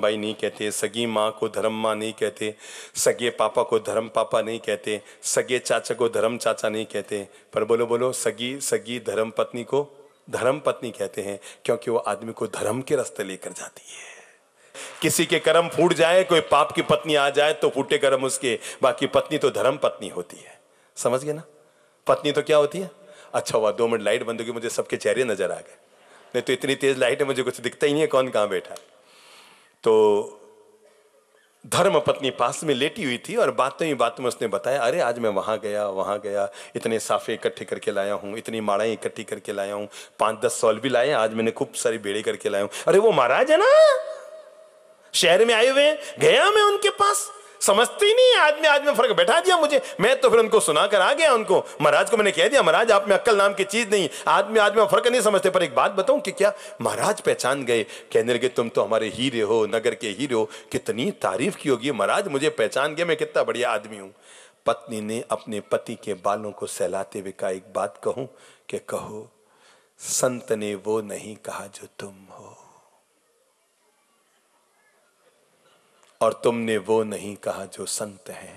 भाई नहीं कहते सगी माँ को धर्म माँ नहीं कहते सगे पापा को धर्म पापा नहीं कहते सगे चाचा को धर्म चाचा नहीं कहते पर बोलो बोलो सगी सगी धर्म पत्नी को धर्म पत्नी कहते हैं क्योंकि वो आदमी को धर्म के रास्ते लेकर जाती है किसी के कर्म फूट जाए कोई पाप की पत्नी आ जाए तो फूटे कर्म उसके बाकी पत्नी तो धर्म पत्नी होती है समझ गए ना पत्नी तो क्या होती है अच्छा हुआ दो मिनट लाइट बंद होगी मुझे सबके चेहरे नजर आ गए नहीं तो इतनी तेज लाइट है मुझे कुछ दिखता ही नहीं है कौन कहाँ बैठा है तो धर्म पत्नी पास में लेटी हुई थी और बातों ही बातों में उसने बताया अरे आज मैं वहाँ गया वहाँ गया इतने साफे इकट्ठे करके लाया हूँ इतनी माड़ाएँ इकट्ठी करके लाया हूँ पाँच दस सॉल भी लाए आज मैंने खूब सारी बेड़े करके लाया हूँ अरे वो महाराज है ना शहर में आए हुए गया मैं उनके पास समझती ही नहीं आदमी आदमी फर्क बैठा दिया मुझे मैं तो फिर उनको सुनाकर आ गया उनको महाराज को मैंने कह दिया महाराज आप में अक्कल नाम की चीज नहीं आदमी आदमी में फर्क नहीं समझते पर एक बात बताऊं कि क्या महाराज पहचान गए कहने लगे तुम तो हमारे हीरे हो नगर के हीरे हो कितनी तारीफ की होगी महाराज मुझे पहचान गए मैं कितना बढ़िया आदमी हूं पत्नी ने अपने पति के बालों को सहलाते हुए कहा एक बात कहूं कि कहो संत ने वो नहीं कहा जो तुम हो और तुमने वो नहीं कहा जो संत हैं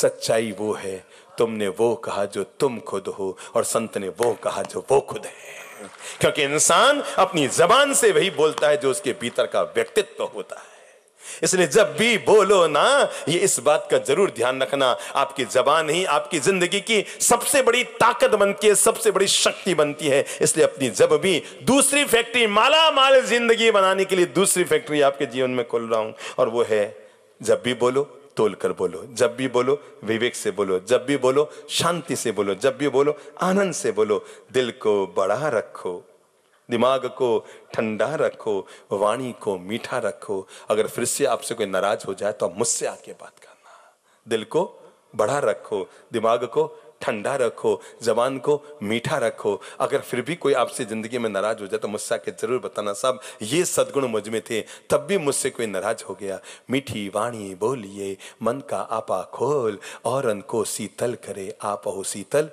सच्चाई वो है तुमने वो कहा जो तुम खुद हो और संत ने वो कहा जो वो खुद है क्योंकि इंसान अपनी जबान से वही बोलता है जो उसके भीतर का व्यक्तित्व होता है इसलिए जब भी बोलो ना ये इस बात का जरूर ध्यान रखना आपकी जबान ही आपकी जिंदगी की सबसे बड़ी ताकत बनती है सबसे बड़ी शक्ति बनती है इसलिए अपनी जब भी दूसरी फैक्ट्री माला माल जिंदगी बनाने के लिए दूसरी फैक्ट्री आपके जीवन में खोल रहा हूं और वो है जब भी बोलो तोल कर बोलो जब भी बोलो विवेक से बोलो जब भी बोलो शांति से बोलो जब भी बोलो आनंद से बोलो दिल को बड़ा रखो दिमाग को ठंडा रखो वाणी को मीठा रखो अगर फिर से आपसे कोई नाराज हो जाए तो आप मुझसे आके बात करना दिल को बढ़ा रखो दिमाग को ठंडा रखो जबान को मीठा रखो अगर फिर भी कोई आपसे ज़िंदगी में नाराज़ हो जाए तो मुझसे आके ज़रूर बताना साहब ये सदगुण मुझ में थे तब भी मुझसे कोई नाराज़ हो गया मीठी वाणी बोलिए मन का आपा खोल और उनको शीतल करे आप हो शीतल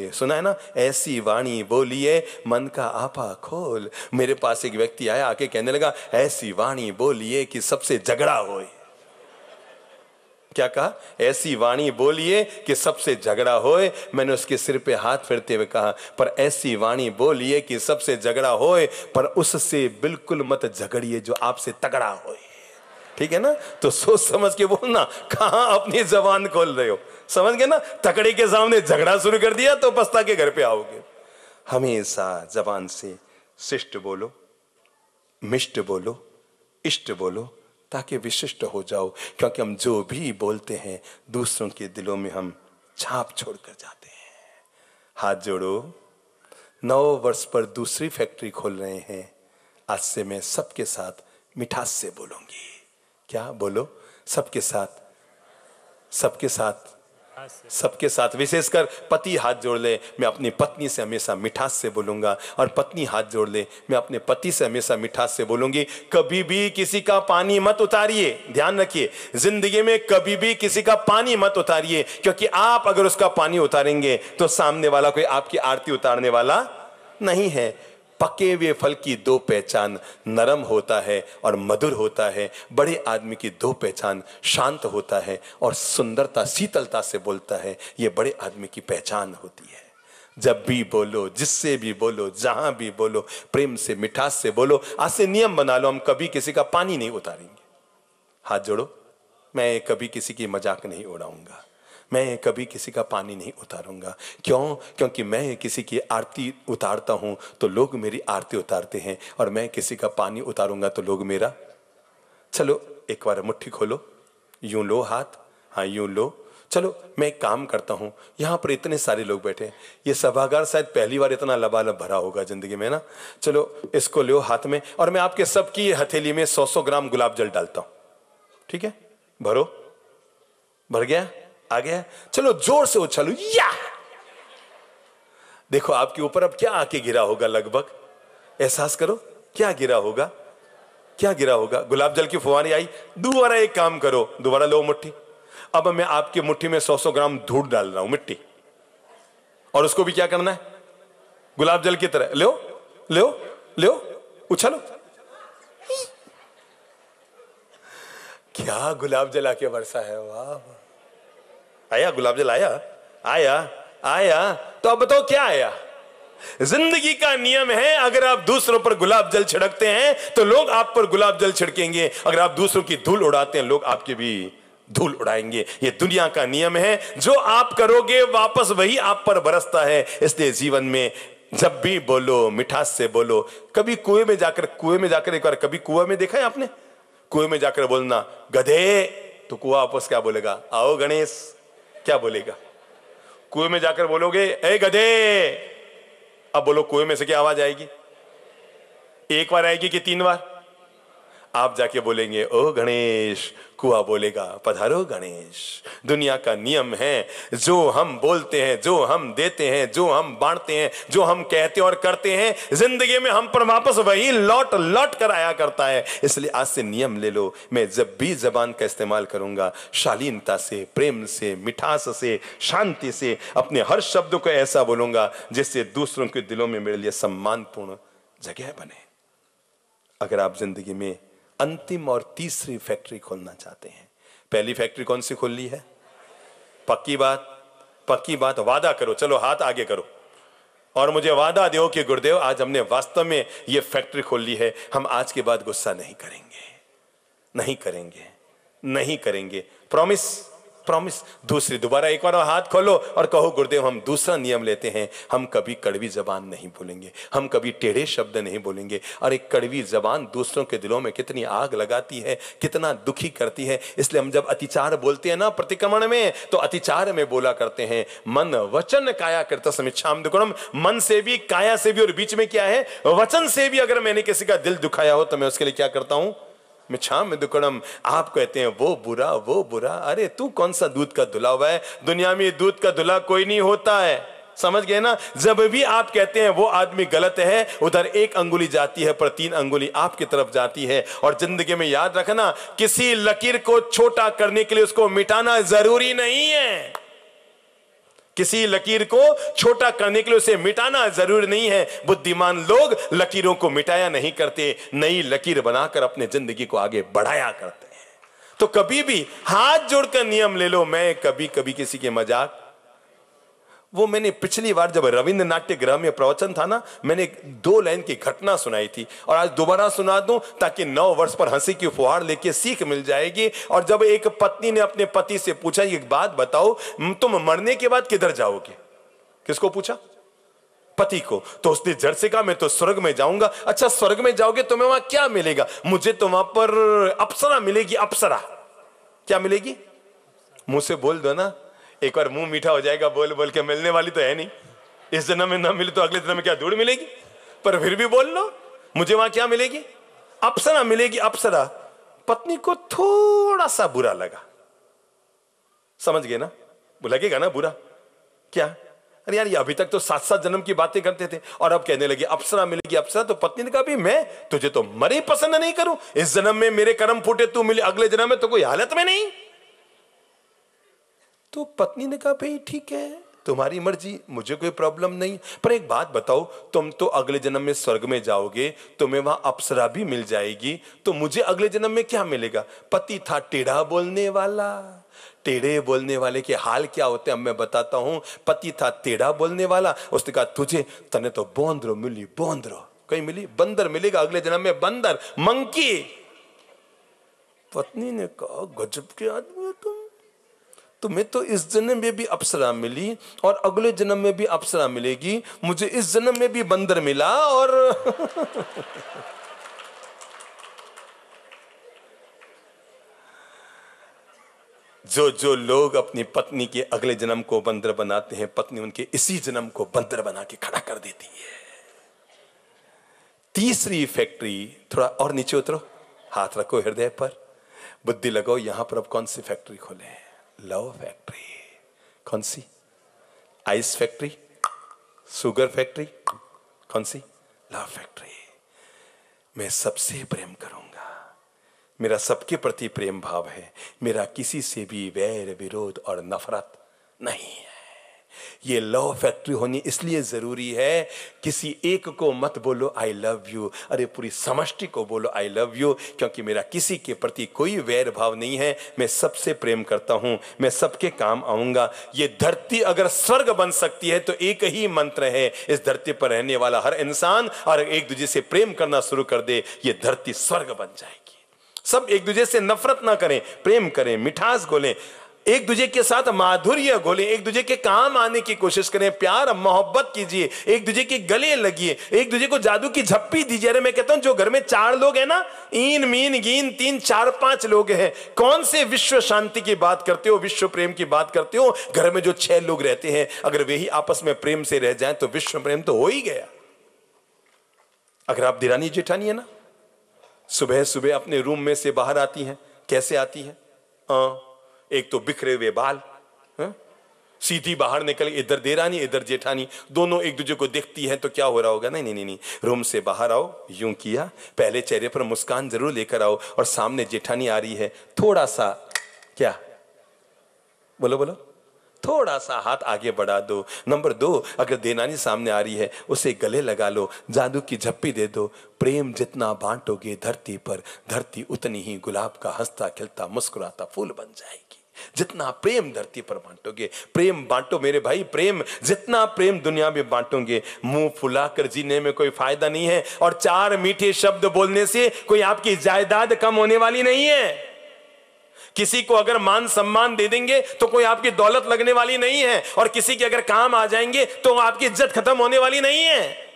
ये सुना है ना ऐसी वाणी बोलिए मन का आपा खोल मेरे पास एक व्यक्ति आया आके कहने लगा ऐसी वाणी बोलिए कि सबसे झगड़ा होए क्या कहा ऐसी वाणी बोलिए कि सबसे झगड़ा होए मैंने उसके सिर पे हाथ फेरते हुए कहा पर ऐसी वाणी बोलिए कि सबसे झगड़ा होए पर उससे बिल्कुल मत झगड़िए जो आपसे तगड़ा होए ठीक है ना तो सोच समझ के बोलना कहा अपनी जबान खोल रहे हो समझ गए ना तकड़े के सामने झगड़ा शुरू कर दिया तो पस्ता के घर पे आओगे हमेशा जबान से शिष्ट बोलो मिष्ट बोलो इष्ट बोलो ताकि विशिष्ट हो जाओ क्योंकि हम जो भी बोलते हैं दूसरों के दिलों में हम छाप छोड़ कर जाते हैं हाथ जोड़ो नौ वर्ष पर दूसरी फैक्ट्री खोल रहे हैं आज से मैं सबके साथ मिठास से बोलूंगी क्या बोलो सबके साथ सबके साथ सबके साथ विशेषकर पति हाथ जोड़ ले मैं अपनी पत्नी से हमेशा मिठास से बोलूंगा और पत्नी हाथ जोड़ ले मैं अपने पति से हमेशा मिठास से बोलूंगी कभी भी किसी का पानी मत उतारिए ध्यान रखिए जिंदगी में कभी भी किसी का पानी मत उतारिए क्योंकि आप अगर उसका पानी उतारेंगे तो सामने वाला कोई आपकी आरती उतारने वाला नहीं है पके हुए फल की दो पहचान नरम होता है और मधुर होता है बड़े आदमी की दो पहचान शांत होता है और सुंदरता शीतलता से बोलता है ये बड़े आदमी की पहचान होती है जब भी बोलो जिससे भी बोलो जहां भी बोलो प्रेम से मिठास से बोलो आज से नियम बना लो हम कभी किसी का पानी नहीं उतारेंगे हाथ जोड़ो मैं कभी किसी की मजाक नहीं उड़ाऊंगा मैं कभी किसी का पानी नहीं उतारूंगा क्यों क्योंकि मैं किसी की आरती उतारता हूँ तो लोग मेरी आरती उतारते हैं और मैं किसी का पानी उतारूंगा तो लोग मेरा चलो एक बार मुट्ठी खोलो यूं लो हाथ हाँ यूं लो चलो मैं एक काम करता हूँ यहाँ पर इतने सारे लोग बैठे हैं ये सभागार शायद पहली बार इतना लबालब भरा होगा जिंदगी में ना चलो इसको लो हाथ में और मैं आपके सबकी हथेली में सौ सौ ग्राम गुलाब जल डालता हूँ ठीक है भरो भर गया आ गया चलो जोर से उछलो या देखो आपके ऊपर अब क्या आके गिरा होगा लगभग एहसास करो क्या गिरा होगा क्या गिरा होगा गुलाब जल की फुहारी आई दोबारा एक काम करो दोबारा लो मुट्ठी अब मैं आपकी मुट्ठी में सौ सौ ग्राम धूल डाल रहा हूं मिट्टी और उसको भी क्या करना है गुलाब जल की तरह लो लो लो उछलो क्या गुलाब जल आके वर्षा है वाह आया गुलाब जल आया आया आया तो अब बताओ क्या आया जिंदगी का नियम है अगर आप दूसरों पर गुलाब जल छिड़कते हैं तो लोग आप पर गुलाब जल छिड़केंगे अगर आप दूसरों की धूल उड़ाते हैं लोग आपके भी धूल उड़ाएंगे ये दुनिया का नियम है जो आप करोगे वापस वही आप पर बरसता है इसलिए जीवन में जब भी बोलो मिठास से बोलो कभी कुएं में जाकर कुएं में जाकर एक बार कभी कुआ में देखा है आपने कुएं में जाकर बोलना गधे तो कुआ वापस क्या बोलेगा आओ गणेश क्या बोलेगा कुएं में जाकर बोलोगे ए गधे अब बोलो कुएं में से क्या आवाज आएगी एक बार आएगी कि तीन बार आप जाके बोलेंगे ओ गणेश कुआ बोलेगा पधारो गणेश दुनिया का नियम है जो हम बोलते हैं जो हम देते हैं जो हम बांटते हैं जो हम कहते और करते हैं जिंदगी में हम पर वापस वही लौट लौट कर आया करता है इसलिए आज से नियम ले लो मैं जब भी जबान का इस्तेमाल करूंगा शालीनता से प्रेम से मिठास से शांति से अपने हर शब्द को ऐसा बोलूंगा जिससे दूसरों के दिलों में मेरे लिए सम्मानपूर्ण जगह बने अगर आप जिंदगी में अंतिम और तीसरी फैक्ट्री खोलना चाहते हैं पहली फैक्ट्री कौन सी खोल ली है पक्की बात पक्की बात वादा करो चलो हाथ आगे करो और मुझे वादा दो कि गुरुदेव आज हमने वास्तव में ये फैक्ट्री खोल ली है हम आज के बाद गुस्सा नहीं करेंगे नहीं करेंगे नहीं करेंगे प्रॉमिस प्रॉमिस दूसरी दोबारा एक बार हाथ खोलो और कहो गुरुदेव हम दूसरा नियम लेते हैं हम कभी कड़वी जबान नहीं बोलेंगे हम कभी टेढ़े शब्द नहीं बोलेंगे और एक कड़वी जबान दूसरों के दिलों में कितनी आग लगाती है कितना दुखी करती है इसलिए हम जब अतिचार बोलते हैं ना प्रतिक्रमण में तो अतिचार में बोला करते हैं मन वचन काया करता समीक्षा मन से भी काया से भी और बीच में क्या है वचन से भी अगर मैंने किसी का दिल दुखाया हो तो मैं उसके लिए क्या करता हूं में दुकड़म आप कहते हैं वो बुरा वो बुरा अरे तू कौन सा दूध का धुला हुआ है दुनिया में दूध का धुला कोई नहीं होता है समझ गए ना जब भी आप कहते हैं वो आदमी गलत है उधर एक अंगुली जाती है पर तीन अंगुली आपकी तरफ जाती है और जिंदगी में याद रखना किसी लकीर को छोटा करने के लिए उसको मिटाना जरूरी नहीं है किसी लकीर को छोटा करने के लिए उसे मिटाना जरूर नहीं है बुद्धिमान लोग लकीरों को मिटाया नहीं करते नई लकीर बनाकर अपने जिंदगी को आगे बढ़ाया करते हैं तो कभी भी हाथ जोड़कर नियम ले लो मैं कभी कभी किसी के मजाक वो मैंने पिछली बार जब रविंद्र नाट्य ग्रह में प्रवचन था ना मैंने दो लाइन की घटना सुनाई थी और आज दोबारा सुना दूं ताकि नौ वर्ष पर हंसी की फुहार लेके सीख मिल जाएगी और जब एक पत्नी ने अपने पति से पूछा एक बात बताओ तुम मरने के बाद किधर जाओगे किसको पूछा पति को तो उसने जड़ से कहा मैं तो स्वर्ग में जाऊंगा अच्छा स्वर्ग में जाओगे तुम्हें तो वहां क्या मिलेगा मुझे तो वहां पर अप्सरा मिलेगी अप्सरा क्या मिलेगी मुझसे बोल दो ना एक बार मुंह मीठा हो जाएगा बोल बोल के मिलने वाली तो है नहीं इस जन्म में ना मिले तो अगले जन्म में क्या दूर मिलेगी पर फिर भी बोल लो मुझे वहां क्या मिलेगी अप्सरा मिलेगी अप्सरा पत्नी को थोड़ा सा बुरा लगा समझ गए ना लगेगा ना बुरा क्या अरे यार ये अभी तक तो सात सात जन्म की बातें करते थे और अब कहने लगे अप्सरा मिलेगी अप्सरा तो पत्नी ने कहा भी मैं तुझे तो मरे पसंद नहीं करूं इस जन्म में मेरे कर्म फूटे तू मिले अगले जन्म में तो कोई हालत में नहीं तो पत्नी ने कहा भाई ठीक है तुम्हारी मर्जी मुझे कोई प्रॉब्लम नहीं पर एक बात बताओ तुम तो अगले जन्म में स्वर्ग में जाओगे तुम्हें वहां अप्सरा भी मिल जाएगी तो मुझे अगले जन्म में क्या मिलेगा पति था टेढ़ा बोलने वाला टेढ़े बोलने वाले के हाल क्या होते हैं मैं बताता हूं पति था टेढ़ा बोलने वाला उसने कहा तुझे तने तो बोंद्रो मिली बोंद्रो कहीं मिली बंदर मिलेगा अगले जन्म में बंदर मंकी पत्नी ने कहा गजब के आदमी तुम तुम्हें मैं तो इस जन्म में भी अप्सरा मिली और अगले जन्म में भी अप्सरा मिलेगी मुझे इस जन्म में भी बंदर मिला और जो जो लोग अपनी पत्नी के अगले जन्म को बंदर बनाते हैं पत्नी उनके इसी जन्म को बंदर बना के खड़ा कर देती है तीसरी फैक्ट्री थोड़ा और नीचे उतरो हाथ रखो हृदय पर बुद्धि लगाओ यहां पर अब कौन सी फैक्ट्री खोले हैं लव फैक्ट्री कौन सी आइस फैक्ट्री सुगर फैक्ट्री कौन सी लव फैक्ट्री मैं सबसे प्रेम करूंगा मेरा सबके प्रति प्रेम भाव है मेरा किसी से भी वैर विरोध और नफरत नहीं है ये लव फैक्ट्री होनी इसलिए ज़रूरी है किसी एक को मत बोलो आई लव यू अरे पूरी समष्टि को बोलो आई लव यू क्योंकि मेरा किसी के प्रति कोई वैर भाव नहीं है मैं सबसे प्रेम करता हूं मैं सबके काम आऊंगा ये धरती अगर स्वर्ग बन सकती है तो एक ही मंत्र है इस धरती पर रहने वाला हर इंसान और एक दूसरे से प्रेम करना शुरू कर दे ये धरती स्वर्ग बन जाएगी सब एक दूसरे से नफरत ना करें प्रेम करें मिठास गोलें एक दूसरे के साथ माधुर्य घोले एक दूसरे के काम आने की कोशिश करें प्यार मोहब्बत कीजिए एक दूसरे के गले लगिए एक दूसरे को जादू की झप्पी दीजिए अरे मैं कहता हूं जो घर में चार लोग हैं ना इन मीन गीन तीन चार पांच लोग हैं कौन से विश्व शांति की बात करते हो विश्व प्रेम की बात करते हो घर में जो छह लोग रहते हैं अगर वे ही आपस में प्रेम से रह जाए तो विश्व प्रेम तो हो ही गया अगर आप दिरानी जेठानी है ना सुबह सुबह अपने रूम में से बाहर आती हैं कैसे आती हैं हाँ एक तो बिखरे हुए बाल हाँ? सीधी बाहर निकल इधर देरानी इधर जेठानी दोनों एक दूसरे को देखती है तो क्या हो रहा होगा नहीं नहीं नहीं नहीं रूम से बाहर आओ यूं किया पहले चेहरे पर मुस्कान जरूर लेकर आओ और सामने जेठानी आ रही है थोड़ा सा क्या बोलो बोलो थोड़ा सा हाथ आगे बढ़ा दो नंबर दो अगर देनानी सामने आ रही है उसे गले लगा लो जादू की झप्पी दे दो प्रेम जितना बांटोगे धरती पर धरती उतनी ही गुलाब का हंसता खिलता मुस्कुराता फूल बन जाएगी जितना प्रेम धरती पर बांटोगे प्रेम बांटो मेरे भाई प्रेम जितना प्रेम दुनिया में बांटोगे मुंह फुलाकर जीने में कोई फायदा नहीं है और चार मीठे शब्द बोलने से कोई आपकी जायदाद कम होने वाली नहीं है किसी को अगर मान सम्मान दे देंगे तो कोई आपकी दौलत लगने वाली नहीं है और किसी के अगर काम आ जाएंगे तो आपकी इज्जत खत्म होने वाली नहीं है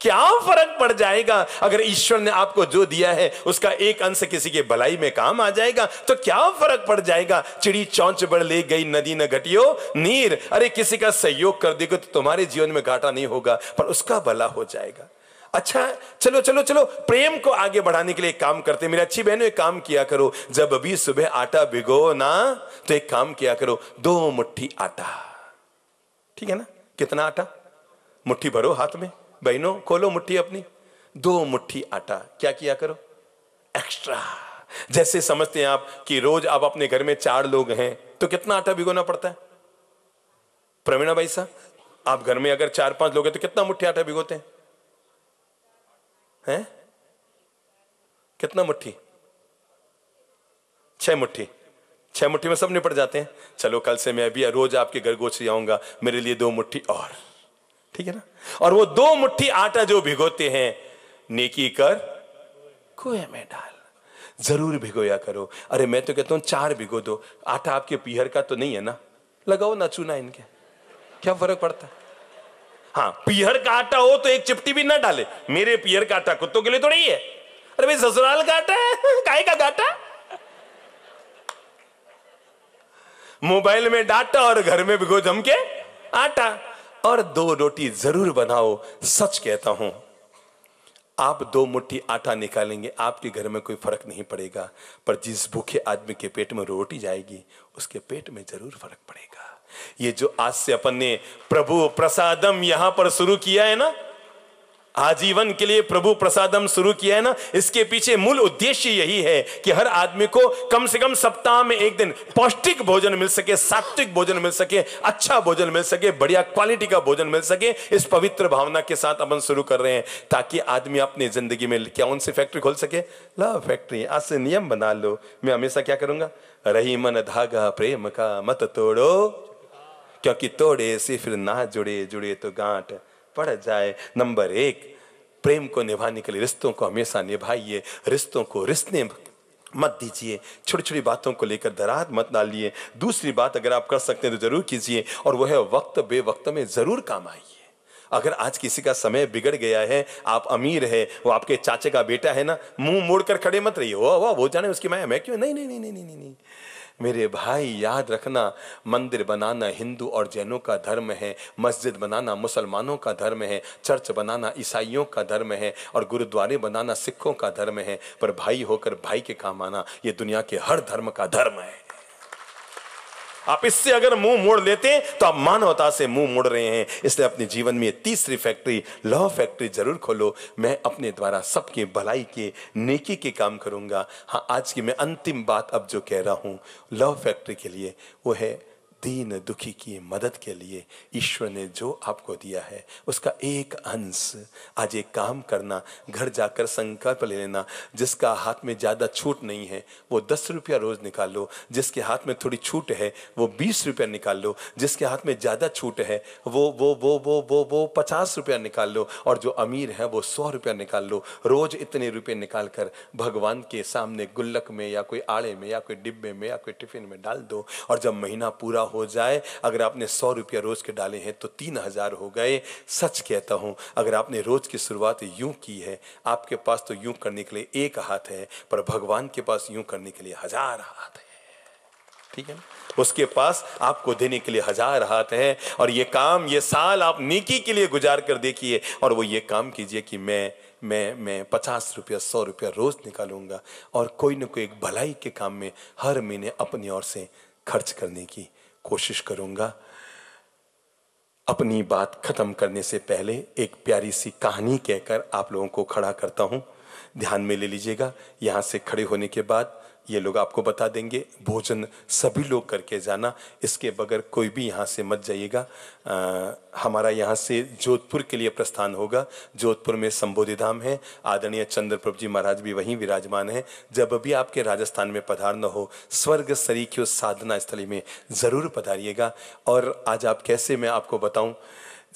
क्या फर्क पड़ जाएगा अगर ईश्वर ने आपको जो दिया है उसका एक अंश किसी के भलाई में काम आ जाएगा तो क्या फर्क पड़ जाएगा चिड़ी चौंच बढ़ ले गई नदी न घटियो नीर अरे किसी का सहयोग कर देगा तो तुम्हारे जीवन में घाटा नहीं होगा पर उसका भला हो जाएगा अच्छा चलो चलो चलो प्रेम को आगे बढ़ाने के लिए काम करते मेरी अच्छी बहनों एक काम किया करो जब अभी सुबह आटा भिगो ना तो एक काम किया करो दो मुट्ठी आटा ठीक है ना कितना आटा मुट्ठी भरो हाथ में बहनों खोलो मुट्ठी अपनी दो मुट्ठी आटा क्या किया करो एक्स्ट्रा जैसे समझते हैं आप कि रोज आप अपने घर में चार लोग हैं तो कितना आटा भिगोना पड़ता है प्रवीणा भाई साहब आप घर में अगर चार पांच लोग हैं तो कितना मुट्ठी आटा भिगोते हैं है? कितना मुट्ठी छह मुट्ठी छह मुट्ठी में सब निपट जाते हैं चलो कल से मैं अभी रोज आपके घर गोच आऊंगा मेरे लिए दो मुट्ठी और ठीक है ना और वो दो मुट्ठी आटा जो भिगोते हैं नेकी कर कुएं में डाल जरूर भिगोया करो अरे मैं तो कहता हूं चार भिगो दो आटा आपके पीहर का तो नहीं है ना लगाओ ना चूना इनके क्या फर्क पड़ता है हाँ पीहर का आटा हो तो एक चिपटी भी ना डाले मेरे पीहर का आटा कुत्तों के लिए तो नहीं है अरे भाई ससुराल का आटा है काय का आटा मोबाइल में डाटा और घर में भिगो जम के आटा और दो रोटी जरूर बनाओ सच कहता हूं आप दो मुट्ठी आटा निकालेंगे आपके घर में कोई फर्क नहीं पड़ेगा पर जिस भूखे आदमी के पेट में रोटी जाएगी उसके पेट में जरूर फर्क पड़ेगा ये जो आज से अपन ने प्रभु प्रसादम यहां पर शुरू किया है ना आजीवन के लिए प्रभु प्रसादम शुरू किया है ना इसके पीछे मूल उद्देश्य यही है कि हर आदमी को कम से कम सप्ताह में एक दिन पौष्टिक भोजन मिल सके सात्विक भोजन मिल सके अच्छा भोजन मिल सके बढ़िया क्वालिटी का भोजन मिल सके इस पवित्र भावना के साथ अपन शुरू कर रहे हैं ताकि आदमी अपनी जिंदगी में कौन सी फैक्ट्री खोल सके लव फैक्ट्री आज से नियम बना लो मैं हमेशा क्या करूंगा रही मन धागा प्रेम का मत तोड़ो क्योंकि तोड़े से फिर ना जुड़े जुड़े तो गांठ पड़ जाए नंबर एक प्रेम को निभाने के लिए रिश्तों को हमेशा निभाइए रिश्तों को रिश्ते मत दीजिए छोटी छोटी बातों को लेकर दराद मत डालिए दूसरी बात अगर आप कर सकते हैं तो जरूर कीजिए और वह वक्त बे वक्त में जरूर काम आइए अगर आज किसी का समय बिगड़ गया है आप अमीर है वो आपके चाचे का बेटा है ना मुंह मोड़ कर खड़े मत रहिए वो वो जाने उसकी माया मैं क्यों नहीं नहीं नहीं नहीं नहीं नहीं नहीं मेरे भाई याद रखना मंदिर बनाना हिंदू और जैनों का धर्म है मस्जिद बनाना मुसलमानों का धर्म है चर्च बनाना ईसाइयों का धर्म है और गुरुद्वारे बनाना सिखों का धर्म है पर भाई होकर भाई के काम आना ये दुनिया के हर धर्म का धर्म है आप इससे अगर मुंह मोड़ लेते हैं तो आप मानवता से मुंह मोड़ रहे हैं इसलिए अपने जीवन में तीसरी फैक्ट्री लॉ फैक्ट्री जरूर खोलो मैं अपने द्वारा सबके भलाई के नेकी के काम करूंगा हाँ आज की मैं अंतिम बात अब जो कह रहा हूं लॉ फैक्ट्री के लिए वो है दीन दुखी की मदद के लिए ईश्वर ने जो आपको दिया है उसका एक अंश आज एक काम करना घर जाकर संकल्प ले लेना जिसका हाथ में ज़्यादा छूट नहीं है वो दस रुपया रोज़ निकाल लो जिसके हाथ में थोड़ी छूट है वो बीस रुपया निकाल लो जिसके हाथ में ज़्यादा छूट है वो वो वो वो वो वो पचास रुपया निकाल लो और जो अमीर है वो सौ रुपया निकाल लो रोज़ इतने रुपये निकाल कर भगवान के सामने गुल्लक में या कोई आड़े में या कोई डिब्बे में या कोई टिफिन में डाल दो और जब महीना पूरा हो जाए अगर आपने सौ रुपया रोज के डाले हैं तो तीन हजार हो गए सच कहता हूं अगर आपने रोज की शुरुआत यूं की है आपके पास तो यूं करने के लिए एक हाथ है पर भगवान के पास यूं करने के लिए हजार हाथ है ठीक है ना उसके पास आपको देने के लिए हजार हाथ हैं और ये काम ये साल आप नेकी के लिए गुजार कर देखिए और वो ये काम कीजिए कि मैं मैं मैं पचास रुपया सौ रुपया रोज निकालूंगा और कोई ना कोई एक भलाई के काम में हर महीने अपनी ओर से खर्च करने की कोशिश करूंगा अपनी बात खत्म करने से पहले एक प्यारी सी कहानी कहकर आप लोगों को खड़ा करता हूं ध्यान में ले लीजिएगा यहां से खड़े होने के बाद ये लोग आपको बता देंगे भोजन सभी लोग करके जाना इसके बगैर कोई भी यहाँ से मत जाइएगा हमारा यहाँ से जोधपुर के लिए प्रस्थान होगा जोधपुर में संबोधि धाम है आदरणीय चंद्रप्रभ जी महाराज भी वहीं विराजमान हैं जब भी आपके राजस्थान में पधारना हो स्वर्ग सरी की उस साधना स्थली में ज़रूर पधारिएगा और आज आप कैसे मैं आपको बताऊँ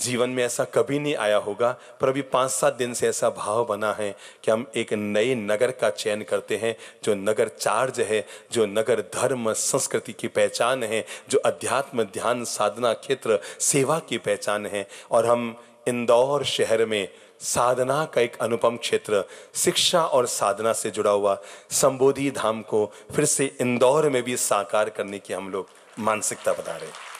जीवन में ऐसा कभी नहीं आया होगा पर अभी पाँच सात दिन से ऐसा भाव बना है कि हम एक नए नगर का चयन करते हैं जो नगर चार्ज है जो नगर धर्म संस्कृति की पहचान है जो अध्यात्म ध्यान साधना क्षेत्र सेवा की पहचान है और हम इंदौर शहर में साधना का एक अनुपम क्षेत्र शिक्षा और साधना से जुड़ा हुआ संबोधि धाम को फिर से इंदौर में भी साकार करने की हम लोग मानसिकता बता रहे हैं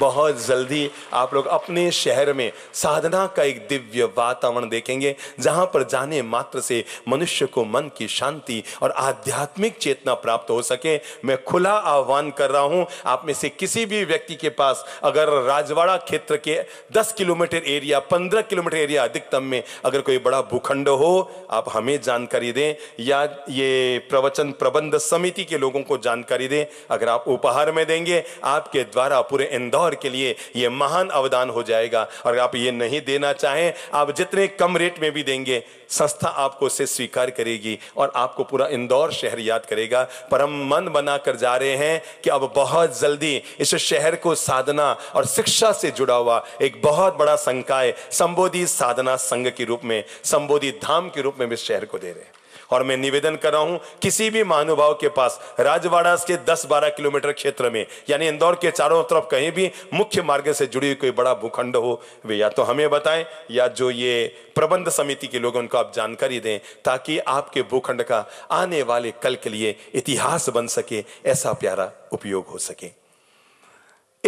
बहुत जल्दी आप लोग अपने शहर में साधना का एक दिव्य वातावरण देखेंगे जहाँ पर जाने मात्र से मनुष्य को मन की शांति और आध्यात्मिक चेतना प्राप्त हो सके मैं खुला आह्वान कर रहा हूँ आप में से किसी भी व्यक्ति के पास अगर राजवाड़ा क्षेत्र के दस किलोमीटर एरिया पंद्रह किलोमीटर एरिया अधिकतम में अगर कोई बड़ा भूखंड हो आप हमें जानकारी दें या ये प्रवचन प्रबंध समिति के लोगों को जानकारी दें अगर आप उपहार में देंगे आपके द्वारा पूरे इंदौर और के लिए ये महान अवदान हो जाएगा और आप ये नहीं देना चाहें आप जितने कम रेट में भी देंगे संस्था आपको उसे स्वीकार करेगी और आपको पूरा इंदौर शहर याद करेगा पर हम मन बनाकर जा रहे हैं कि अब बहुत जल्दी इस शहर को साधना और शिक्षा से जुड़ा हुआ एक बहुत बड़ा संकाय संबोधि साधना संघ के रूप में संबोधि धाम के रूप में इस शहर को दे रहे हैं और मैं निवेदन कर रहा हूं किसी भी महानुभाव के पास राजवाड़ा के 10-12 किलोमीटर क्षेत्र में यानी इंदौर के चारों तरफ कहीं भी मुख्य मार्ग से जुड़ी हुई कोई बड़ा भूखंड हो वे या तो हमें बताएं या जो ये प्रबंध समिति के लोग उनको आप जानकारी दें ताकि आपके भूखंड का आने वाले कल के लिए इतिहास बन सके ऐसा प्यारा उपयोग हो सके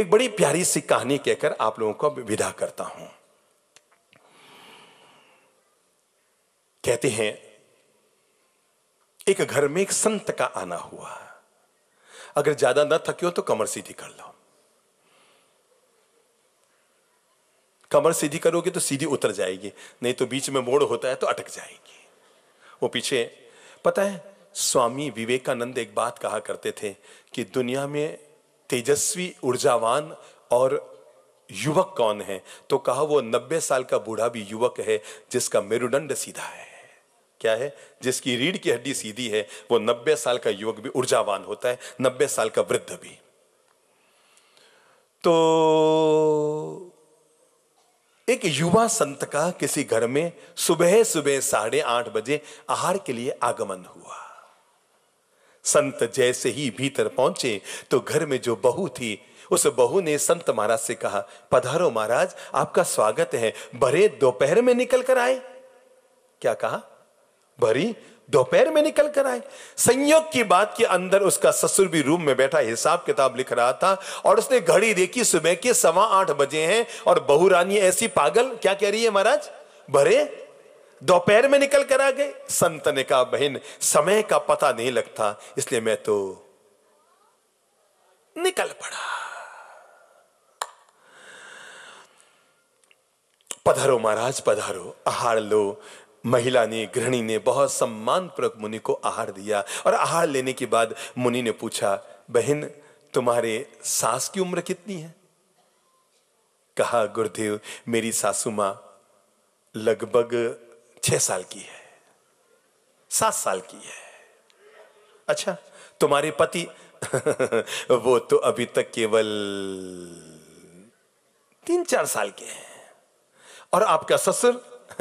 एक बड़ी प्यारी सी कहानी कहकर आप लोगों को विदा करता हूं कहते हैं एक घर में एक संत का आना हुआ अगर ज्यादा न थके हो तो कमर सीधी कर लो कमर सीधी करोगे तो सीधी उतर जाएगी नहीं तो बीच में मोड़ होता है तो अटक जाएगी वो पीछे पता है स्वामी विवेकानंद एक बात कहा करते थे कि दुनिया में तेजस्वी ऊर्जावान और युवक कौन है तो कहा वो नब्बे साल का बूढ़ा भी युवक है जिसका मेरुदंड सीधा है क्या है जिसकी रीढ़ की हड्डी सीधी है वो नब्बे साल का युवक भी ऊर्जावान होता है नब्बे साल का वृद्ध भी तो एक युवा संत का किसी घर में सुबह सुबह साढ़े आठ बजे आहार के लिए आगमन हुआ संत जैसे ही भीतर पहुंचे तो घर में जो बहू थी उस बहू ने संत महाराज से कहा पधारो महाराज आपका स्वागत है बड़े दोपहर में निकल कर आए क्या कहा भरी दोपहर में निकल कर आए संयोग की बात के अंदर उसका ससुर भी रूम में बैठा हिसाब किताब लिख रहा था और उसने घड़ी देखी सुबह के सवा आठ बजे हैं और बहु रानी ऐसी पागल क्या कह रही है महाराज भरे दोपहर में निकल कर आ गए संत ने कहा बहन समय का पता नहीं लगता इसलिए मैं तो निकल पड़ा पधारो महाराज पधारो आहार लो महिला ने गृहिणी ने बहुत सम्मान पूर्वक मुनि को आहार दिया और आहार लेने के बाद मुनि ने पूछा बहन तुम्हारे सास की उम्र कितनी है कहा गुरुदेव मेरी सासू मां लगभग छह साल की है सात साल की है अच्छा तुम्हारे पति वो तो अभी तक केवल तीन चार साल के हैं और आपका ससुर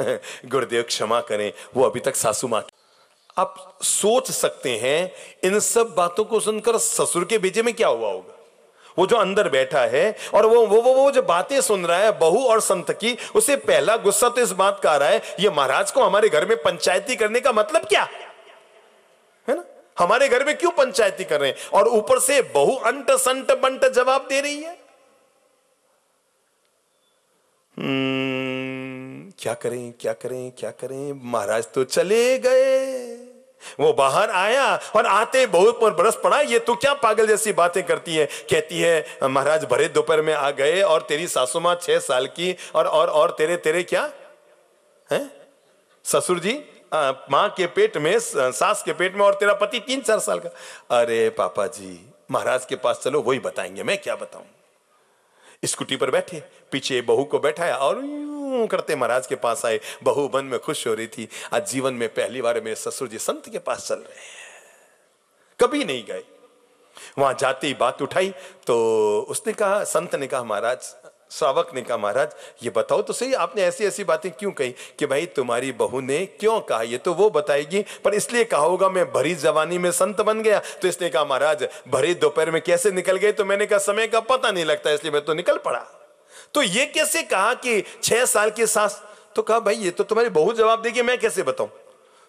गुरुदेव क्षमा करें वो अभी तक सासू माँ आप सोच सकते हैं इन सब बातों को सुनकर ससुर के बेजे में क्या हुआ होगा वो जो अंदर बैठा है और वो वो वो, वो जो बातें सुन रहा है बहू और संत की उसे पहला गुस्सा तो इस बात का आ रहा है ये महाराज को हमारे घर में पंचायती करने का मतलब क्या है ना हमारे घर में क्यों पंचायती कर रहे हैं और ऊपर से बहु अंट संट बंट जवाब दे रही है hmm. क्या करें क्या करें क्या करें महाराज तो चले गए वो बाहर आया और आते बहुत पर बरस पड़ा ये तो क्या पागल जैसी बातें करती है कहती है महाराज भरे दोपहर में आ गए और तेरी सासू माँ छह साल की और और और तेरे तेरे क्या है ससुर जी माँ के पेट में सास के पेट में और तेरा पति तीन चार साल का अरे पापा जी महाराज के पास चलो वही बताएंगे मैं क्या बताऊं स्कूटी पर बैठे पीछे बहू को बैठाया और यूं करते महाराज के पास आए बहू मन में खुश हो रही थी आज जीवन में पहली बार मेरे ससुर जी संत के पास चल रहे हैं कभी नहीं गए वहां जाते ही बात उठाई तो उसने कहा संत ने कहा महाराज सावक ने कहा महाराज ये बताओ तो सही आपने ऐसी ऐसी बातें क्यों कही कि भाई तुम्हारी बहू ने क्यों कहा ये तो वो बताएगी पर इसलिए कहा होगा मैं भरी जवानी में संत बन गया तो इसने कहा महाराज भरी दोपहर में कैसे निकल गए तो मैंने कहा समय का पता नहीं लगता इसलिए मैं तो निकल पड़ा तो ये कैसे कहा कि छह साल की सास तो कहा भाई ये तो तुम्हारी बहू जवाब देगी मैं कैसे बताऊं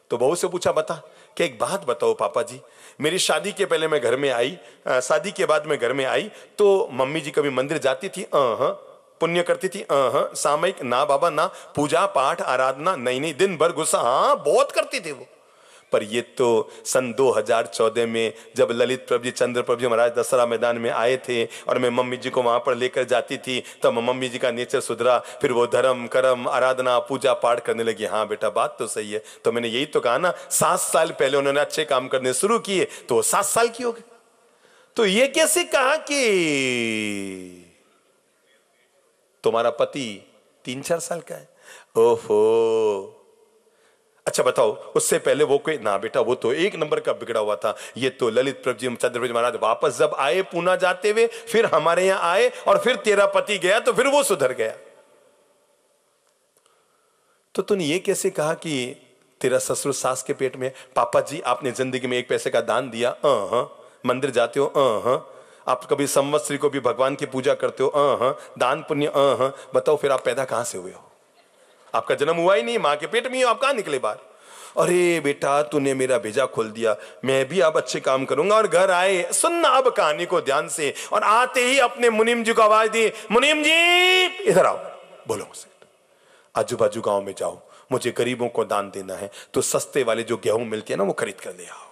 तो बहू से पूछा बता कि एक बात बताओ पापा जी मेरी शादी के पहले मैं घर में आई शादी के बाद मैं घर में आई तो मम्मी जी कभी मंदिर जाती थी हाँ पुण्य करती थी सामयिक ना बाबा ना पूजा पाठ आराधना नहीं नहीं दिन भर गुस्सा हाँ बहुत करती थी वो पर ये तो सन 2014 में जब ललित प्रभु जी चंद्र प्रभु जी महाराज दशहरा मैदान में आए थे और मैं मम्मी जी को वहां पर लेकर जाती थी तब तो मम्मी जी का नेचर सुधरा फिर वो धर्म कर्म आराधना पूजा पाठ करने लगी हाँ बेटा बात तो सही है तो मैंने यही तो कहा ना सात साल पहले उन्होंने अच्छे काम करने शुरू किए तो सात साल की हो गए तो ये कैसे कहा कि तुम्हारा पति तीन चार साल का है ओहो अच्छा बताओ उससे पहले वो कोई ना बेटा वो तो एक नंबर का बिगड़ा हुआ था ये तो ललित प्रभु जी महाराज वापस जब आए पूना जाते हुए फिर हमारे यहां आए और फिर तेरा पति गया तो फिर वो सुधर गया तो तूने ये कैसे कहा कि तेरा ससुर सास के पेट में पापा जी आपने जिंदगी में एक पैसे का दान दिया मंदिर जाते हो आप कभी संवत्सरी को भी भगवान की पूजा करते हो अ दान पुण्य अ बताओ फिर आप पैदा कहां से हुए हो आपका जन्म हुआ ही नहीं माँ के पेट में हो आप कहाँ निकले बाहर अरे बेटा तूने मेरा भेजा खोल दिया मैं भी अब अच्छे काम करूंगा और घर आए सुनना अब कहानी को ध्यान से और आते ही अपने मुनिम जी को आवाज दी मुनिम जी इधर आओ बोलो मुझसे आजू बाजू गांव में जाओ मुझे गरीबों को दान देना है तो सस्ते वाले जो गेहूं मिलते हैं ना वो खरीद कर ले आओ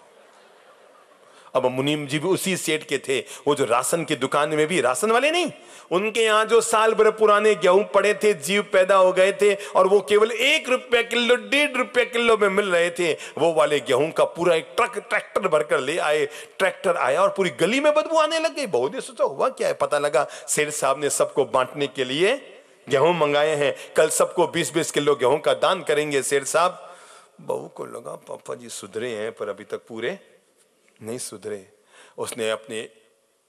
अब मुनीम जी भी उसी सेठ के थे वो जो राशन की दुकान में भी राशन वाले नहीं उनके यहाँ जो साल भर पुराने गेहूं पड़े थे जीव पैदा हो गए थे और वो केवल एक रुपया किलो डेढ़ रुपया किलो में मिल रहे थे वो वाले गेहूं का पूरा एक ट्रक ट्रैक्टर भरकर ले आए ट्रैक्टर आया और पूरी गली में बदबू आने लग गई बहुत ही सोचा तो हुआ क्या है पता लगा सेठ साहब ने सबको बांटने के लिए गेहूं मंगाए हैं कल सबको बीस बीस किलो गेहूं का दान करेंगे सेठ साहब बहू को लगा पापा जी सुधरे हैं पर अभी तक पूरे नहीं सुधरे उसने अपने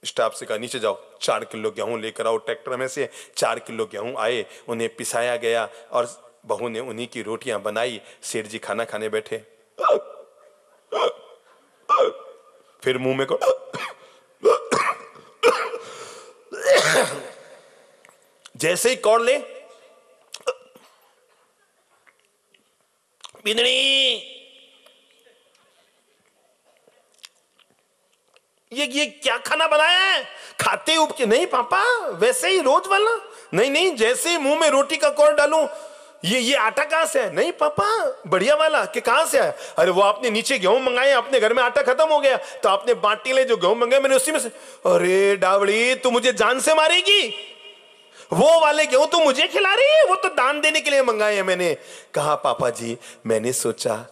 स्टाफ से कहा नीचे जाओ चार किलो गेहूं लेकर आओ ट्रैक्टर में से चार किलो गेहूं आए उन्हें पिसाया गया और बहू ने उन्हीं की रोटियां बनाई सेठ जी खाना खाने बैठे फिर मुंह में को जैसे ही कौन ले बिंदड़ी ये ये क्या खाना बनाया है खाते उप के नहीं पापा वैसे ही रोज वाला नहीं नहीं जैसे ही मुंह में रोटी का कौर डालू ये ये आटा कहां से है नहीं पापा बढ़िया वाला कि कहां से है अरे वो आपने नीचे गेहूं मंगाए अपने घर में आटा खत्म हो गया तो आपने बाटी ले जो गेहूं मंगाए मैंने उसी में से अरे डावड़ी तू मुझे जान से मारेगी वो वाले गेहूं तू मुझे खिला रही है वो तो दान देने के लिए मंगाए हैं मैंने कहा पापा जी मैंने सोचा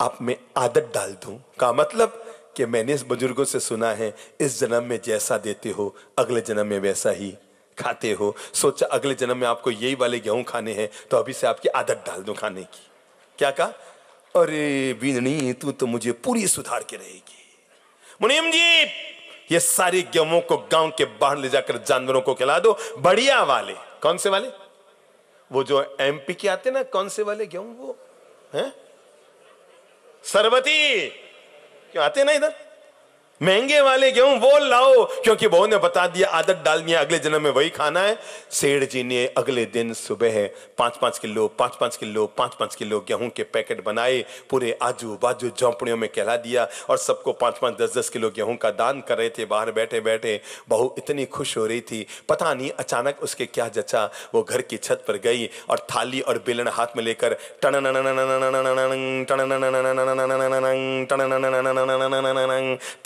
आप में आदत डाल दू का मतलब कि मैंने इस बुजुर्गों से सुना है इस जन्म में जैसा देते हो अगले जन्म में वैसा ही खाते हो सोचा अगले जन्म में आपको यही वाले गेहूं खाने हैं तो अभी से आपकी आदत डाल दो खाने की क्या कहा अरे बीननी तू तो मुझे पूरी सुधार के रहेगी मुनीम जी ये सारे गेहूं को गांव के बाहर ले जाकर जानवरों को खिला दो बढ़िया वाले कौन से वाले वो जो एमपी के आते ना कौन से वाले गेहूं वो है सरबती क्यों आते ना इधर महंगे वाले गेहूं वो लाओ क्योंकि बहू ने बता दिया आदत डालनी है अगले जन्म में वही खाना है सेठ जी ने अगले दिन सुबह पांच पांच किलो पांच पांच किलो पांच पांच किलो गेहूं के पैकेट बनाए पूरे आजू बाजू झोंपड़ियों में कहला दिया और सबको पांच पांच दस दस किलो गेहूं का दान कर रहे थे बाहर बैठे बैठे बहू इतनी खुश हो रही थी पता नहीं अचानक उसके क्या जचा वो घर की छत पर गई और थाली और बेलन हाथ में लेकर टन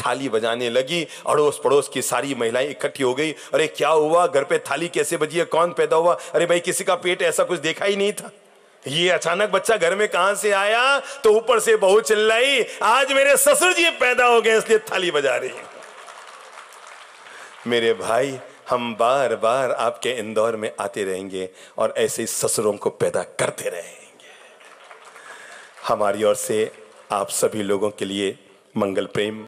थाली थाली बजाने लगी अड़ोस पड़ोस की सारी महिलाएं इकट्ठी हो गई अरे क्या हुआ घर पे थाली कैसे बजी है कौन पैदा हुआ अरे भाई किसी का पेट ऐसा कुछ देखा ही नहीं था ये अचानक बच्चा घर में कहां से आया तो ऊपर से बहू चिल्लाई आज मेरे ससुर जी पैदा हो गए इसलिए थाली बजा रही है मेरे भाई हम बार बार आपके इंदौर में आते रहेंगे और ऐसे ससुरों को पैदा करते रहेंगे हमारी ओर से आप सभी लोगों के लिए मंगल प्रेम